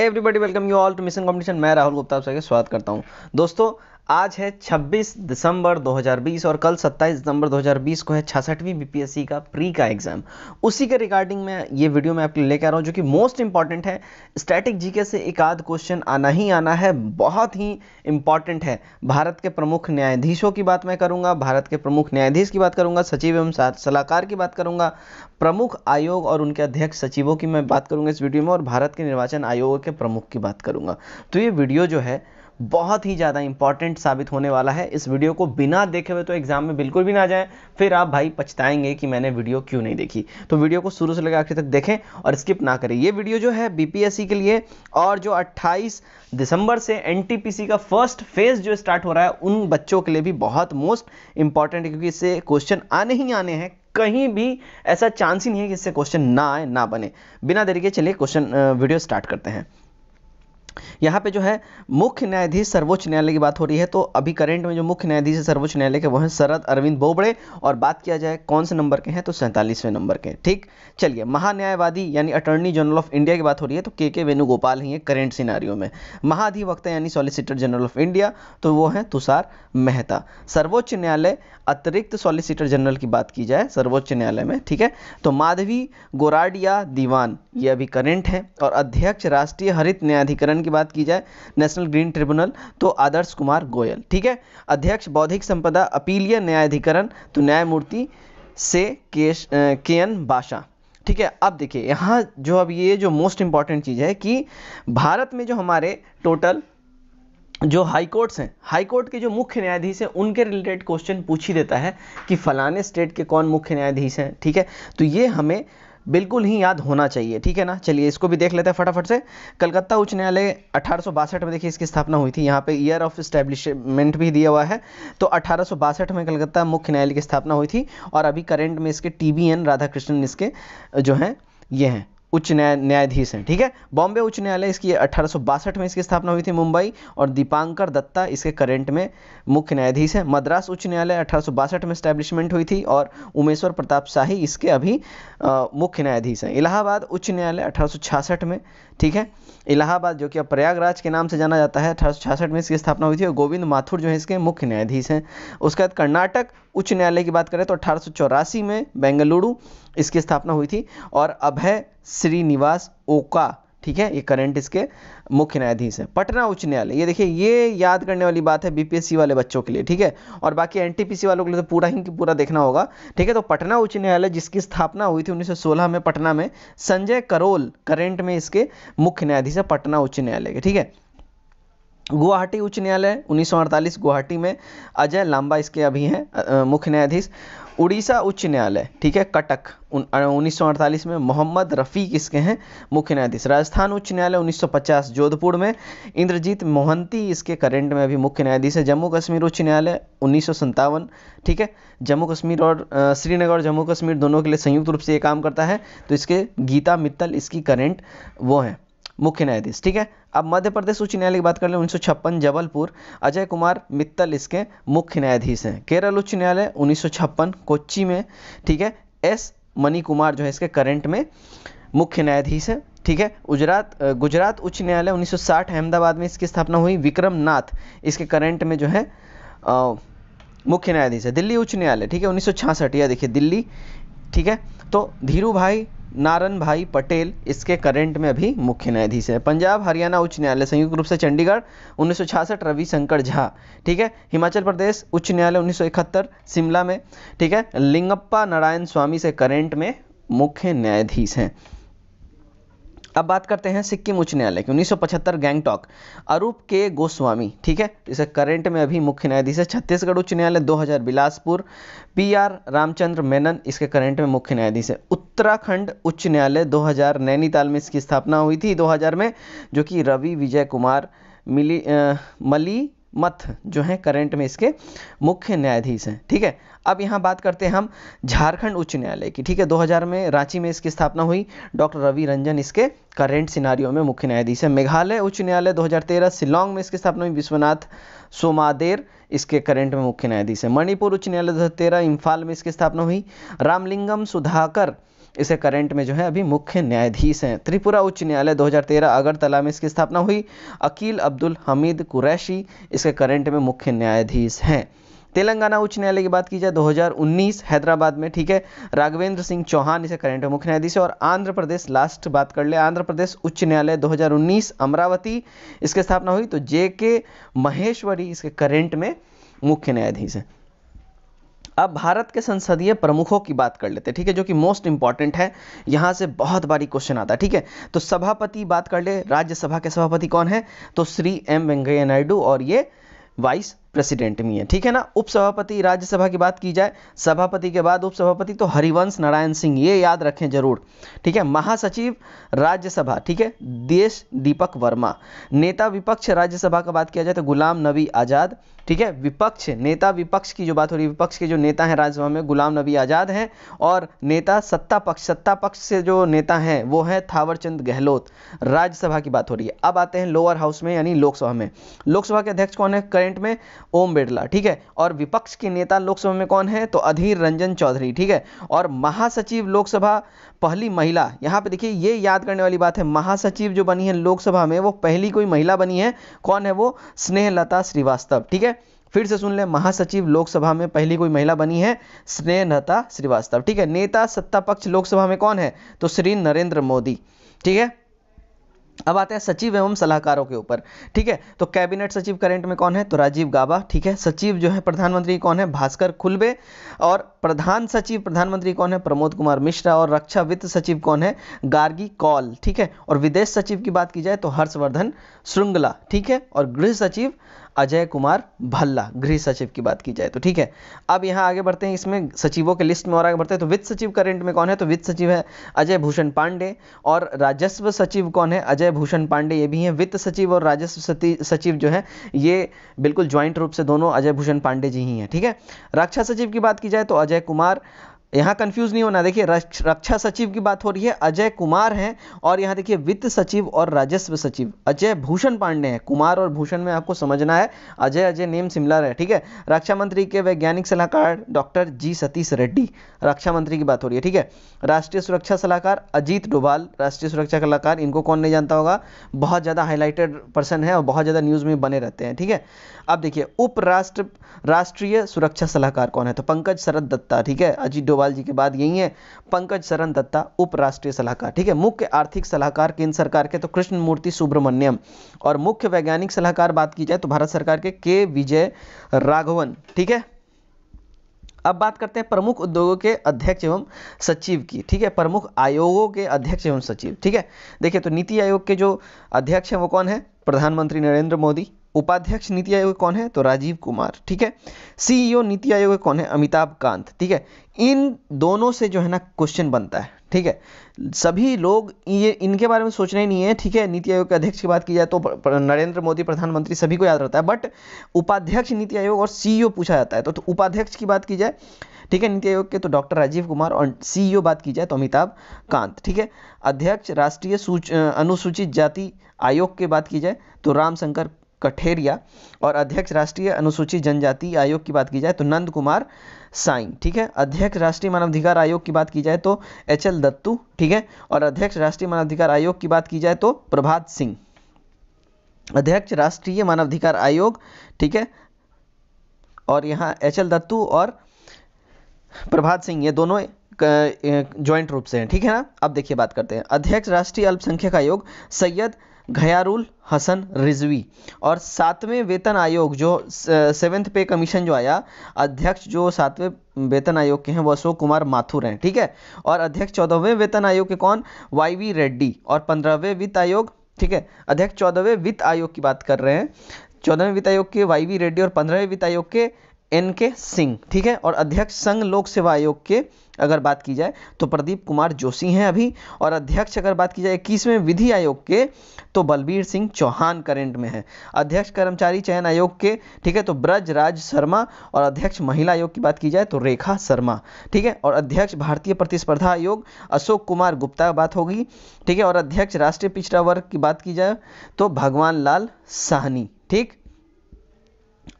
everybody welcome you all to mission competition मैं राहुल गुप्ता आप सभी स्वागत करता हूं दोस्तों आज है 26 दिसंबर 2020 और कल 27 दिसंबर 2020 को है छासठवीं बीपीएससी का प्री का एग्जाम उसी के रिगार्डिंग में ये वीडियो मैं आपके लिए लेकर आ रहा हूँ जो कि मोस्ट इंपॉर्टेंट है स्टैटिक जीके से एक आध क्वेश्चन आना ही आना है बहुत ही इंपॉर्टेंट है भारत के प्रमुख न्यायाधीशों की बात मैं करूँगा भारत के प्रमुख न्यायाधीश की बात करूँगा सचिव एवं सलाहकार की बात करूँगा प्रमुख आयोग और उनके अध्यक्ष सचिवों की मैं बात करूँगा इस वीडियो में और भारत के निर्वाचन आयोग के प्रमुख की बात करूँगा तो ये वीडियो जो है बहुत ही ज़्यादा इंपॉर्टेंट साबित होने वाला है इस वीडियो को बिना देखे हुए तो एग्जाम में बिल्कुल भी ना जाएं फिर आप भाई पछताएंगे कि मैंने वीडियो क्यों नहीं देखी तो वीडियो को शुरू से लगा आखिर तक देखें और स्किप ना करें ये वीडियो जो है बीपीएससी के लिए और जो अट्ठाईस दिसंबर से एन का फर्स्ट फेज जो स्टार्ट हो रहा है उन बच्चों के लिए भी बहुत मोस्ट इंपॉर्टेंट है क्योंकि इससे क्वेश्चन आने ही आने हैं कहीं भी ऐसा चांस ही नहीं है कि इससे क्वेश्चन ना आए ना बने बिना देरी के चलिए क्वेश्चन वीडियो स्टार्ट करते हैं यहाँ पे जो है मुख्य न्यायाधीश सर्वोच्च न्यायालय की बात हो रही है तो अभी करंट में जो मुख्य न्यायाधीश है सर्वोच्च न्यायालय के वो हैं शरद अरविंद बोबड़े और बात किया जाए कौन से नंबर के हैं तो सैंतालीसवें नंबर के ठीक चलिए महान्यायवादी यानी अटॉर्नी जनरल ऑफ इंडिया की बात हो रही है तो के के वेणुगोपाल ही है करेंट सिनारियों में महाधिवक्ता यानी सॉलिसिटर जनरल ऑफ इंडिया तो वो हैं तुषार मेहता सर्वोच्च न्यायालय अतिरिक्त सॉलिसिटर जनरल की बात की जाए सर्वोच्च न्यायालय में ठीक है तो माधवी गोराडिया दीवान ये अभी करेंट है और अध्यक्ष राष्ट्रीय हरित न्यायाधिकरण की बात की जाए नेशनल ग्रीन ट्रिब्यूनल तो आदर्श कुमार गोयल ठीक है अध्यक्ष बौद्धिक संपदा अपीलीय न्यायाधिकरण तो न्यायमूर्ति से केश के एन बाशा ठीक है अब देखिए यहाँ जो अब ये जो मोस्ट इंपॉर्टेंट चीज़ है कि भारत में जो हमारे टोटल जो हाई कोर्ट्स हैं हाई कोर्ट के जो मुख्य न्यायाधीश हैं उनके रिलेटेड क्वेश्चन पूछ ही देता है कि फलाने स्टेट के कौन मुख्य न्यायाधीश हैं ठीक है तो ये हमें बिल्कुल ही याद होना चाहिए ठीक है ना चलिए इसको भी देख लेते हैं फटाफट से कलकत्ता उच्च न्यायालय अठारह में देखिए इसकी स्थापना हुई थी यहाँ पे ईयर ऑफ स्टैब्लिशमेंट भी दिया हुआ है तो अठारह में कलकत्ता मुख्य न्यायालय की स्थापना हुई थी और अभी करेंट में इसके टी बी एन राधाकृष्णन इसके जो हैं ये हैं उच्च न्याय न्यायाधीश हैं ठीक है बॉम्बे उच्च न्यायालय इसकी अठारह में इसकी स्थापना हुई थी मुंबई और दीपांकर दत्ता इसके करेंट में मुख्य न्यायाधीश हैं मद्रास उच्च न्यायालय अठारह में स्टैब्लिशमेंट हुई थी और उमेश्वर प्रताप शाही इसके अभी मुख्य न्यायाधीश हैं इलाहाबाद उच्च न्यायालय अठारह में ठीक है इलाहाबाद जो कि अब प्रयागराज के नाम से जाना जाता है अठारह में इसकी स्थापना हुई थी और गोविंद माथुर जो है इसके मुख्य न्यायाधीश हैं उसके बाद कर्नाटक उच्च न्यायालय की बात करें तो अठारह में बेंगलुरु इसकी स्थापना हुई थी और अभय श्रीनिवास ओका ठीक है ये करंट इसके मुख्य न्यायाधीश है पटना उच्च न्यायालय ये देखिए ये याद करने वाली बात है बीपीएससी वाले बच्चों के लिए ठीक है और बाकी एनटीपीसी वालों के लिए तो पूरा ही पूरा देखना होगा ठीक है तो पटना उच्च न्यायालय जिसकी स्थापना हुई थी 1916 में पटना में संजय करोल करंट में इसके मुख्य न्यायाधीश है पटना उच्च न्यायालय के ठीक है गुवाहाटी उच्च न्यायालय 1948 गुवाहाटी में अजय लांबा इसके अभी हैं मुख्य न्यायाधीश उड़ीसा उच्च न्यायालय ठीक है कटक उन्नीस में मोहम्मद रफ़ी इसके हैं मुख्य न्यायाधीश राजस्थान उच्च न्यायालय 1950 जोधपुर में इंद्रजीत मोहंती इसके करेंट में अभी मुख्य न्यायाधीश है जम्मू कश्मीर उच्च न्यायालय उन्नीस ठीक है जम्मू कश्मीर और श्रीनगर और जम्मू कश्मीर दोनों के लिए संयुक्त रूप से ये काम करता है तो इसके गीता मित्तल इसकी करेंट वो हैं मुख्य न्यायाधीश ठीक है अब मध्य प्रदेश उच्च न्यायालय की बात कर लें उन्नीस जबलपुर अजय कुमार मित्तल इसके मुख्य न्यायाधीश हैं केरल उच्च न्यायालय उन्नीस कोच्चि में ठीक है एस मनी कुमार जो है इसके करंट में मुख्य न्यायाधीश है ठीक है गुजरात गुजरात उच्च न्यायालय 1960 अहमदाबाद में इसकी स्थापना हुई विक्रम नाथ इसके करंट में जो है मुख्य न्यायाधीश है दिल्ली उच्च न्यायालय ठीक है उन्नीस या देखिए दिल्ली ठीक है तो धीरू भाई नारन भाई पटेल इसके करंट में अभी मुख्य न्यायाधीश हैं पंजाब हरियाणा उच्च न्यायालय संयुक्त रूप से चंडीगढ़ उन्नीस रवि शंकर झा ठीक है हिमाचल प्रदेश उच्च न्यायालय 1971 शिमला में ठीक है लिंगप्पा नारायण स्वामी से करंट में मुख्य न्यायाधीश हैं अब बात करते हैं सिक्किम उच्च न्यायालय की 1975 गैंगटॉक अरूप के गोस्वामी ठीक है इसे करंट में अभी मुख्य न्यायाधीश है छत्तीसगढ़ उच्च न्यायालय 2000 बिलासपुर पीआर रामचंद्र मेनन इसके करंट में मुख्य न्यायाधीश है उत्तराखंड उच्च न्यायालय 2000 नैनीताल में इसकी स्थापना हुई थी 2000 में जो कि रवि विजय कुमार मिली आ, मली मथ जो हैं करंट में इसके मुख्य न्यायाधीश हैं ठीक है अब यहाँ बात करते हैं हम झारखंड उच्च न्यायालय की ठीक है 2000 में रांची में इसकी स्थापना हुई डॉक्टर रवि रंजन इसके करेंट सिनारियो में मुख्य न्यायाधीश है मेघालय उच्च न्यायालय 2013 शिलोंग में इसकी स्थापना हुई विश्वनाथ सोमादेर इसके करेंट में मुख्य न्यायाधीश है मणिपुर उच्च न्यायालय दो इम्फाल में इसकी स्थापना हुई रामलिंगम सुधाकर इसे करेंट में जो है अभी मुख्य न्यायाधीश हैं त्रिपुरा उच्च न्यायालय 2013 अगरतला में इसकी स्थापना हुई अकील अब्दुल हमीद कुरैशी इसके करेंट में मुख्य न्यायाधीश हैं तेलंगाना उच्च न्यायालय की बात की जाए 2019 हैदराबाद में ठीक है राघवेंद्र सिंह चौहान इसे करंट मुख्य न्यायाधीश और आंध्र प्रदेश लास्ट बात कर ले आंध्र प्रदेश उच्च न्यायालय 2019 अमरावती इसके स्थापना हुई तो जे के महेश्वरी इसके करेंट में मुख्य न्यायाधीश है अब भारत के संसदीय प्रमुखों की बात कर लेते हैं ठीक है जो कि मोस्ट इंपॉर्टेंट है यहां से बहुत बारी क्वेश्चन आता है ठीक है तो सभापति बात कर ले राज्यसभा के सभापति कौन है तो श्री एम वेंकैया नायडू और ये वाइस प्रेसिडेंट भी है ठीक है ना उपसभापति राज्यसभा की बात की जाए सभापति के बाद उपसभापति तो हरिवंश नारायण सिंह ये याद रखें जरूर ठीक है महासचिव राज्यसभा ठीक है देश दीपक वर्मा नेता विपक्ष राज्यसभा का बात किया जाए तो गुलाम नबी आज़ाद ठीक है विपक्ष नेता विपक्ष की जो बात हो रही है विपक्ष के जो नेता हैं राज्यसभा में गुलाम नबी आज़ाद हैं और नेता सत्ता पक्ष सत्ता पक्ष से जो नेता हैं वो है थावरचंद गहलोत राज्यसभा की बात हो रही है अब आते हैं लोअर हाउस में यानी लोकसभा में लोकसभा के अध्यक्ष कौन है करेंट में ओम बिरला ठीक है और विपक्ष के नेता लोकसभा में कौन है तो अधीर रंजन चौधरी ठीक है और महासचिव लोकसभा पहली महिला यहाँ पे देखिए ये याद करने वाली बात है महासचिव जो बनी है लोकसभा में वो पहली कोई महिला बनी है कौन है वो स्नेहलता श्रीवास्तव ठीक है फिर से सुन ले महासचिव लोकसभा में पहली कोई महिला बनी है स्नेहलता श्रीवास्तव ठीक है नेता सत्ता पक्ष लोकसभा में कौन है तो श्री नरेंद्र मोदी ठीक है अब आते हैं सचिव एवं सलाहकारों के ऊपर ठीक है तो कैबिनेट सचिव करंट में कौन है तो राजीव गाबा ठीक है सचिव जो है प्रधानमंत्री कौन है भास्कर खुलबे और प्रधान सचिव प्रधानमंत्री कौन है प्रमोद कुमार मिश्रा और रक्षा वित्त सचिव कौन है गार्गी कौल ठीक है और विदेश सचिव की बात की जाए तो हर्षवर्धन श्रृंगला ठीक है और गृह सचिव अजय कुमार भल्ला गृह सचिव की बात की जाए तो ठीक है अब यहाँ आगे बढ़ते हैं इसमें सचिवों के लिस्ट में और आगे बढ़ते हैं तो वित्त सचिव करेंट में कौन है तो वित्त सचिव है अजय भूषण पांडे और राजस्व सचिव कौन है अजय भूषण पांडे ये भी हैं वित्त सचिव और राजस्व सचिव जो है ये बिल्कुल ज्वाइंट रूप से दोनों अजय भूषण पांडे जी ही हैं ठीक है रक्षा सचिव की बात की जाए तो अजय कुमार यहाँ कंफ्यूज नहीं होना देखिए रक्षा सचिव की बात हो रही है अजय कुमार हैं और यहाँ देखिए वित्त सचिव और राजस्व सचिव अजय भूषण पांडे हैं कुमार और भूषण में आपको समझना है अजय अजय नेम सिमिलर है ठीक है रक्षा मंत्री के वैज्ञानिक सलाहकार डॉक्टर जी सतीश रेड्डी रक्षा मंत्री की बात हो रही है ठीक है राष्ट्रीय सुरक्षा सलाहकार अजीत डोभाल राष्ट्रीय सुरक्षा सलाहकार इनको कौन नहीं जानता होगा बहुत ज़्यादा हाईलाइटेड पर्सन है और बहुत ज़्यादा न्यूज़ में बने रहते हैं ठीक है अब देखिए उपराष्ट्र राष्ट्रीय सुरक्षा सलाहकार कौन है तो पंकज शरद दत्ता ठीक है अजीत डोभाल अग्रवाल जी के बाद यही है पंकज शरण दत्ता उपराष्ट्रीय सलाहकार ठीक है मुख्य आर्थिक सलाहकार केंद्र सरकार के तो कृष्ण मूर्ति सुब्रमण्यम और मुख्य वैज्ञानिक सलाहकार बात की जाए तो भारत सरकार के के विजय राघवन ठीक है अब बात करते हैं प्रमुख उद्योगों के अध्यक्ष एवं सचिव की ठीक है प्रमुख आयोगों के अध्यक्ष एवं सचिव ठीक है देखिए तो नीति आयोग के जो अध्यक्ष हैं वो कौन है प्रधानमंत्री नरेंद्र मोदी उपाध्यक्ष नीति आयोग कौन है तो राजीव कुमार ठीक है सीईओ e नीति आयोग कौन है अमिताभ कांत ठीक है इन दोनों से जो है ना क्वेश्चन बनता है ठीक है सभी लोग ये इनके बारे में सोचना ही नहीं है ठीक है नीति आयोग के अध्यक्ष की बात की जाए तो नरेंद्र मोदी प्रधानमंत्री सभी को याद रहता है बट उपाध्यक्ष नीति आयोग और सीईओ e पूछा जाता है तो, तो उपाध्यक्ष की बात की जाए ठीक है नीति आयोग के तो डॉक्टर राजीव कुमार और सीईओ e बात की जाए तो अमिताभ कांत ठीक है अध्यक्ष राष्ट्रीय अनुसूचित जाति आयोग की बात की जाए तो रामशंकर कठेरिया और अध्यक्ष राष्ट्रीय अनुसूचित जनजाति आयोग की बात की जाए तो नंद कुमार साई ठीक है अध्यक्ष राष्ट्रीय मानवाधिकार आयोग की बात की जाए तो एच एल दत्तू ठीक है और अध्यक्ष राष्ट्रीय मानवाधिकार आयोग की बात की जाए तो प्रभात सिंह अध्यक्ष राष्ट्रीय मानवाधिकार आयोग ठीक है और यहाँ एच एल दत्तू और प्रभात सिंह ये दोनों ज्वाइंट रूप से हैं ठीक है ना अब देखिए बात करते हैं अध्यक्ष राष्ट्रीय अल्पसंख्यक आयोग सैयद घयारुल हसन रिजवी और सातवें वेतन आयोग जो सेवेंथ पे कमीशन जो आया अध्यक्ष जो सातवें वेतन आयोग के हैं वो अशोक कुमार माथुर हैं ठीक है और अध्यक्ष चौदहवें वेतन आयोग के कौन वाई वी रेड्डी और पंद्रहवें वित्त आयोग ठीक है अध्यक्ष चौदहवें वित्त आयोग की बात कर रहे हैं चौदहवें वित्त आयोग के वाई वी रेड्डी और पंद्रहवें वित्त आयोग के एन के सिंह ठीक है और अध्यक्ष संघ लोक सेवा आयोग के अगर बात की जाए तो प्रदीप कुमार जोशी हैं अभी और अध्यक्ष अगर बात की जाए इक्कीसवें विधि आयोग के तो बलबीर सिंह चौहान करेंट में है अध्यक्ष कर्मचारी चयन आयोग के ठीक है तो ब्रज राज शर्मा और अध्यक्ष महिला आयोग की बात की जाए तो रेखा शर्मा ठीक है और अध्यक्ष भारतीय प्रतिस्पर्धा आयोग अशोक कुमार गुप्ता बात होगी ठीक है और अध्यक्ष राष्ट्रीय पिछड़ा वर्ग की बात की जाए तो भगवान लाल साहनी ठीक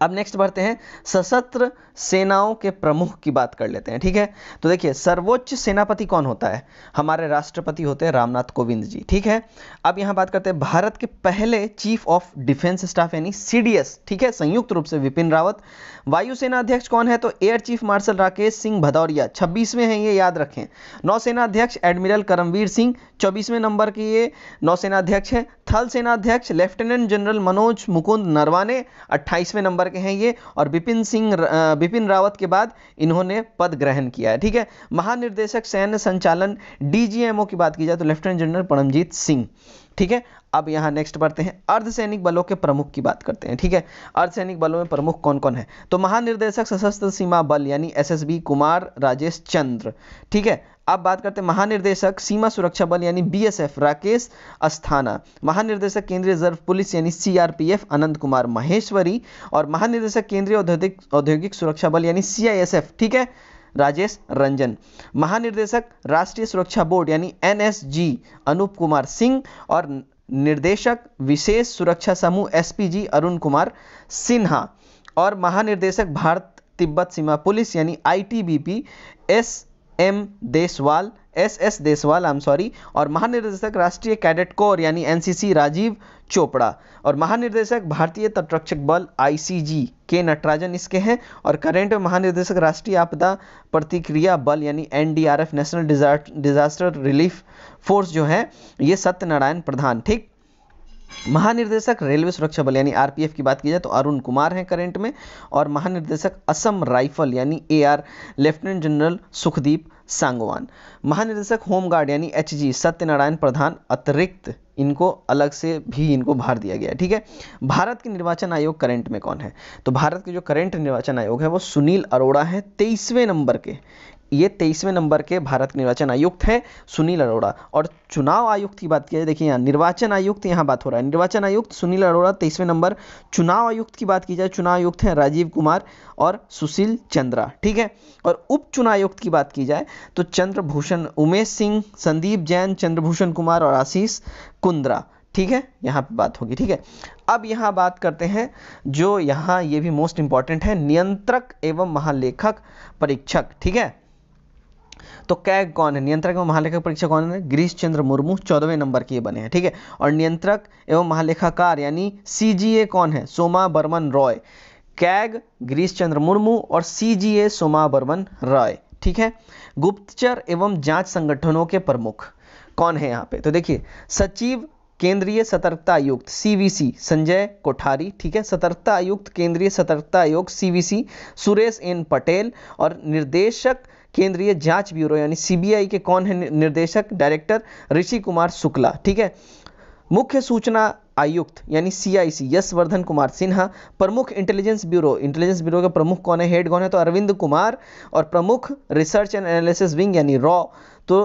अब नेक्स्ट बढ़ते हैं सशस्त्र सेनाओं के प्रमुख की बात कर लेते हैं ठीक है तो देखिए सर्वोच्च सेनापति कौन होता है हमारे राष्ट्रपति होते हैं रामनाथ कोविंद जी ठीक है अब यहां बात करते हैं भारत के पहले चीफ ऑफ डिफेंस स्टाफ यानी सीडीएस ठीक है संयुक्त रूप से विपिन रावत वायुसेना अध्यक्ष कौन है तो air chief marshal Rakesh Singh Bhadauria छब्बीसवें हैं ये याद रखें नौसेना अध्यक्ष एडमिरल करमवीर सिंह चौबीसवें नंबर के ये नौसेना अध्यक्ष है थल सेना अध्यक्ष लेफ्टिनेंट जनरल मनोज मुकुंद नरवाने अट्ठाईसवें नंबर नंबर के हैं ये और बिपिन सिंह बिपिन रावत के बाद इन्होंने पद ग्रहण किया है ठीक है महानिर्देशक सैन्य संचालन डीजीएमओ की बात की जाए तो लेफ्टिनेंट जनरल परमजीत सिंह ठीक है अब यहाँ नेक्स्ट बढ़ते हैं अर्धसैनिक बलों के प्रमुख की बात करते हैं ठीक है अर्धसैनिक बलों में प्रमुख कौन कौन है तो महानिर्देशक सशस्त्र सीमा बल यानी एसएसबी कुमार राजेश चंद्र ठीक है अब बात करते हैं महानिर्देशक सीमा सुरक्षा बल यानी बी राकेश अस्थाना महानिर्देशक केंद्रीय रिजर्व पुलिस यानी सीआरपीएफ अनंत कुमार महेश्वरी और महानिदेशक केंद्रीय औद्योगिक औद्योगिक सुरक्षा बल यानी सीआईएसएफ ठीक है राजेश रंजन महानिर्देशक राष्ट्रीय सुरक्षा बोर्ड यानी N S G Anup Kumar Singh और निर्देशक विशेष सुरक्षा समूह जी अरुण कुमार सिन्हा और महानिर्देशक भारत तिब्बत सीमा पुलिस यानी I T B P S M Deswal S S Deswal I am sorry और महानिर्देशक राष्ट्रीय कैडेट कोर यानी एनसीसी राजीव चोपड़ा और महानिर्देशक भारतीय तटरक्षक बल आईसीजी के नटराजन इसके हैं और करेंट महानिर्देशक राष्ट्रीय आपदा प्रतिक्रिया बल यानी NDRF national disaster relief force जो है ये सत्यनारायण प्रधान ठीक महानिर्देशक रेलवे सुरक्षा बल यानी आरपीएफ की बात की जाए तो अरुण कुमार हैं करंट में और महानिर्देशक असम राइफल यानी AR lieutenant general Sukhdeep Sangwan महानिदेशक होमगार्ड यानी एच जी सत्यनारायण प्रधान अतिरिक्त इनको अलग से भी इनको भार दिया गया ठीक है भारत के निर्वाचन आयोग करंट में कौन है तो भारत के जो करंट निर्वाचन आयोग है वो सुनील अरोड़ा है तेईसवें नंबर के ये तेईसवें नंबर के भारत निर्वाचन आयुक्त हैं सुनील अरोड़ा और चुनाव आयुक्त की बात की जाए देखिए यहाँ निर्वाचन आयुक्त यहाँ बात हो रहा है निर्वाचन आयुक्त सुनील अरोड़ा तेईसवें नंबर चुनाव आयुक्त की बात की जाए चुनाव आयुक्त हैं राजीव कुमार और सुशील चंद्रा ठीक है और उप चुनाव आयुक्त की बात की जाए तो चंद्रभूषण उमेश सिंह संदीप जैन चंद्रभूषण कुमार और आशीष कुंद्रा ठीक है यहाँ पे बात होगी ठीक है अब यहाँ बात करते हैं जो यहाँ ये भी मोस्ट इंपॉर्टेंट है नियंत्रक एवं महालेखक परीक्षक ठीक है तो कैग कौन है नियंत्रक एवं महालेखक परीक्षा कौन है गिरीश चंद्र मुर्मू चौदहवें नंबर के बने हैं ठीक है और नियंत्रक एवं महालेखाकार यानी सी कौन है सोमा बर्मन रॉय कैग गिरीश चंद्र मुर्मू और सी सोमा बर्मन रॉय ठीक है गुप्तचर एवं जांच संगठनों के प्रमुख कौन है यहाँ पे तो देखिए सचिव केंद्रीय सतर्कता आयुक्त सीवीसी संजय कोठारी ठीक है सतर्कता आयुक्त केंद्रीय सतर्कता आयोग सीवीसी सुरेश एन पटेल और निर्देशक केंद्रीय जांच ब्यूरो यानी सीबीआई के कौन है निर्देशक डायरेक्टर ऋषि कुमार शुक्ला ठीक है मुख्य सूचना आयुक्त यानी सीआईसी यशवर्धन कुमार सिन्हा प्रमुख इंटेलिजेंस ब्यूरो इंटेलिजेंस ब्यूरो के प्रमुख कौन है हेड कौन है तो अरविंद कुमार और प्रमुख रिसर्च एंड एनालिसिस विंग यानी रॉ तो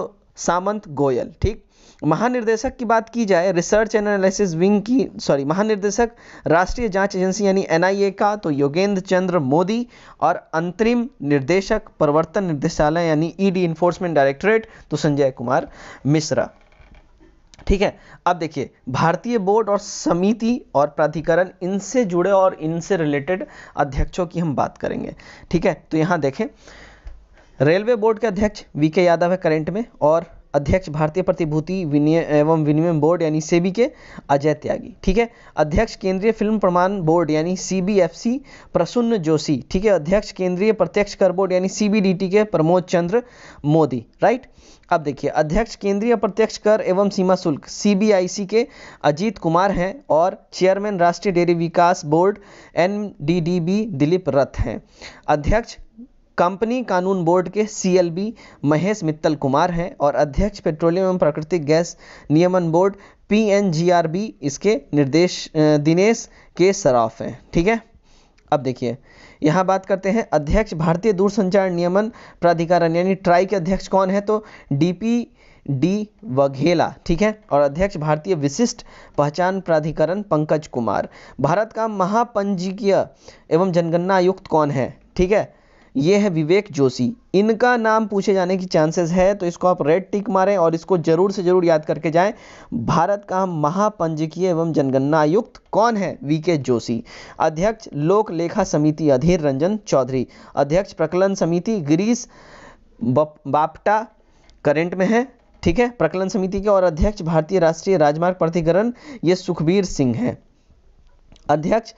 सामंत गोयल ठीक महानिर्देशक की बात की जाए रिसर्च एंड एनालिसिस विंग की सॉरी महानिर्देशक राष्ट्रीय जांच एजेंसी यानी एनआईए का तो योगेंद्र चंद्र मोदी और अंतरिम निर्देशक प्रवर्तन निदेशालय यानी ईडी इन्फोर्समेंट डायरेक्टरेट तो संजय कुमार मिश्रा ठीक है अब देखिए भारतीय बोर्ड और समिति और प्राधिकरण इनसे जुड़े और इनसे रिलेटेड अध्यक्षों की हम बात करेंगे ठीक है तो यहाँ देखें रेलवे बोर्ड के अध्यक्ष वी के यादव है करेंट में और अध्यक्ष भारतीय प्रतिभूति विनिय एवं विनिमय बोर्ड यानी सेबी के अजय त्यागी ठीक है अध्यक्ष केंद्रीय फिल्म प्रमाण बोर्ड यानी सीबीएफसी प्रसून जोशी ठीक है अध्यक्ष केंद्रीय प्रत्यक्ष कर बोर्ड यानी सीबीडीटी के प्रमोद चंद्र मोदी राइट अब देखिए अध्यक्ष केंद्रीय प्रत्यक्ष कर एवं सीमा शुल्क सी के अजीत कुमार हैं और चेयरमैन राष्ट्रीय डेयरी विकास बोर्ड एन दिलीप रथ हैं अध्यक्ष कंपनी कानून बोर्ड के सीएलबी महेश मित्तल कुमार हैं और अध्यक्ष पेट्रोलियम एवं प्राकृतिक गैस नियमन बोर्ड पीएनजीआरबी इसके निर्देश दिनेश के सराफ हैं ठीक है अब देखिए यहाँ बात करते हैं अध्यक्ष भारतीय दूरसंचार नियमन प्राधिकरण यानी ट्राई के अध्यक्ष कौन है तो डीपी डी वघेला ठीक है और अध्यक्ष भारतीय विशिष्ट पहचान प्राधिकरण पंकज कुमार भारत का महापंजीकीय एवं जनगणना आयुक्त कौन है ठीक है ये है विवेक जोशी इनका नाम पूछे जाने की चांसेस है तो इसको आप रेड टिक मारें और इसको ज़रूर से ज़रूर याद करके जाएं भारत का महापंजकीय एवं जनगणना आयुक्त कौन है वी के जोशी अध्यक्ष लोक लेखा समिति अधीर रंजन चौधरी अध्यक्ष प्रकलन समिति गिरीश बापटा करेंट में है ठीक है प्रकलन समिति के और अध्यक्ष भारतीय राष्ट्रीय राजमार्ग प्राधिकरण ये सुखबीर सिंह है अध्यक्ष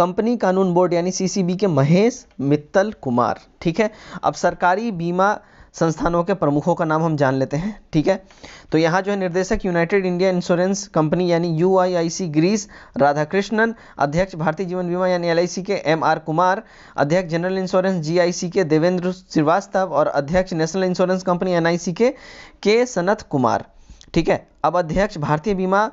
कंपनी कानून बोर्ड यानी सीसीबी के महेश मित्तल कुमार ठीक है अब सरकारी बीमा संस्थानों के प्रमुखों का नाम हम जान लेते हैं ठीक है तो यहाँ जो है निर्देशक यूनाइटेड इंडिया इंश्योरेंस कंपनी यानी यू ग्रीस राधाकृष्णन अध्यक्ष भारतीय जीवन बीमा यानी एल के एम आर कुमार अध्यक्ष जनरल इंश्योरेंस जी के देवेंद्र श्रीवास्तव और अध्यक्ष नेशनल इंश्योरेंस कंपनी एन के के सनत कुमार ठीक है अब अध्यक्ष भारतीय बीमा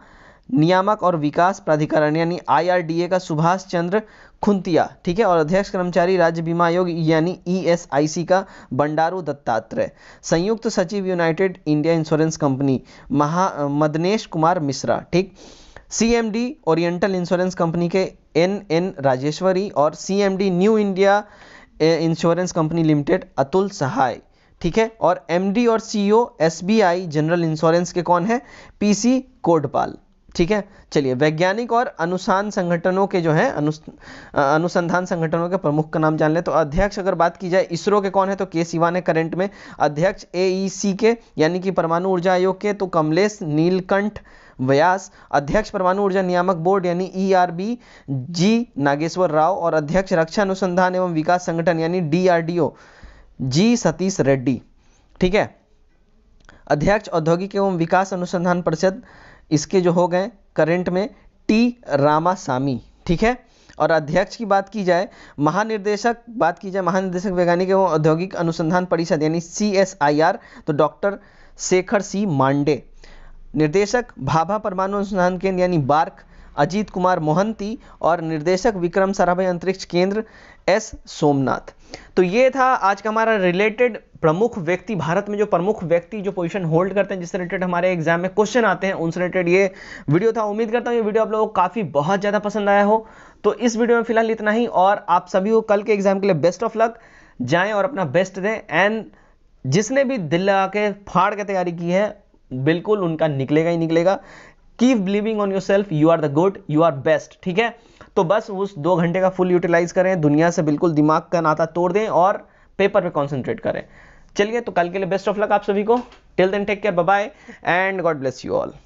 नियामक और विकास प्राधिकरण यानी आईआरडीए का सुभाष चंद्र खुंतिया ठीक है और अध्यक्ष कर्मचारी राज्य बीमा आयोग यानी ईएसआईसी e का बंडारू दत्तात्रेय संयुक्त सचिव यूनाइटेड इंडिया इंश्योरेंस कंपनी महा मदनेश कुमार मिश्रा ठीक सीएमडी ओरिएंटल इंश्योरेंस कंपनी के एन एन राजेश्वरी और CMD New India insurance company limited Atul Sahai ठीक है और एमडी और CEO SBI e general insurance के कौन है पीसी कोडपाल ठीक है चलिए वैज्ञानिक और अनुसान संगठनों के जो है अनु अनुसंधान संगठनों के प्रमुख का नाम जान ले तो अध्यक्ष अगर बात की जाए इसरो के कौन है तो के सिवान है करंट में अध्यक्ष ए e के यानी कि परमाणु ऊर्जा आयोग के तो कमलेश नीलकंठ व्यास अध्यक्ष परमाणु ऊर्जा नियामक बोर्ड यानी E R B G Nageshwar Rao और अध्यक्ष रक्षा अनुसंधान एवं विकास संगठन यानी D R D O G Satish Reddy ठीक है अध्यक्ष औद्योगिक एवं विकास अनुसंधान परिषद इसके जो हो गए करंट में टी रामासामी ठीक है और अध्यक्ष की बात की जाए महानिर्देशक बात की जाए महानिर्देशक वैज्ञानिक एवं औद्योगिक अनुसंधान परिषद यानी सी एस आई आर तो डॉक्टर शेखर सी मांडे निर्देशक भाभा परमाणु अनुसंधान केंद्र यानी बार्क अजीत कुमार मोहंती और निर्देशक विक्रम सराभाई अंतरिक्ष केंद्र एस सोमनाथ तो ये था आज का हमारा रिलेटेड प्रमुख व्यक्ति भारत में जो प्रमुख व्यक्ति जो पोजीशन होल्ड करते हैं जिससे रिलेटेड हमारे एग्जाम में क्वेश्चन आते हैं उनसे रिलेटेड ये वीडियो था उम्मीद करता हूँ ये वीडियो आप लोगों को काफ़ी बहुत ज़्यादा पसंद आया हो तो इस वीडियो में फिलहाल इतना ही और आप सभी को कल के एग्जाम के लिए बेस्ट ऑफ लक जाएँ और अपना बेस्ट दें एंड जिसने भी दिल लगा के फाड़ के तैयारी की है बिल्कुल उनका निकलेगा ही निकलेगा keep believing on yourself you are the good you are best ठीक है तो बस उस दो घंटे का फुल यूटिलाइज करें दुनिया से बिल्कुल दिमाग का नाता तोड़ दें और पेपर पे कॉन्सेंट्रेट करें चलिए तो कल के लिए बेस्ट ऑफ लक आप सभी को till then take care bye and God bless you all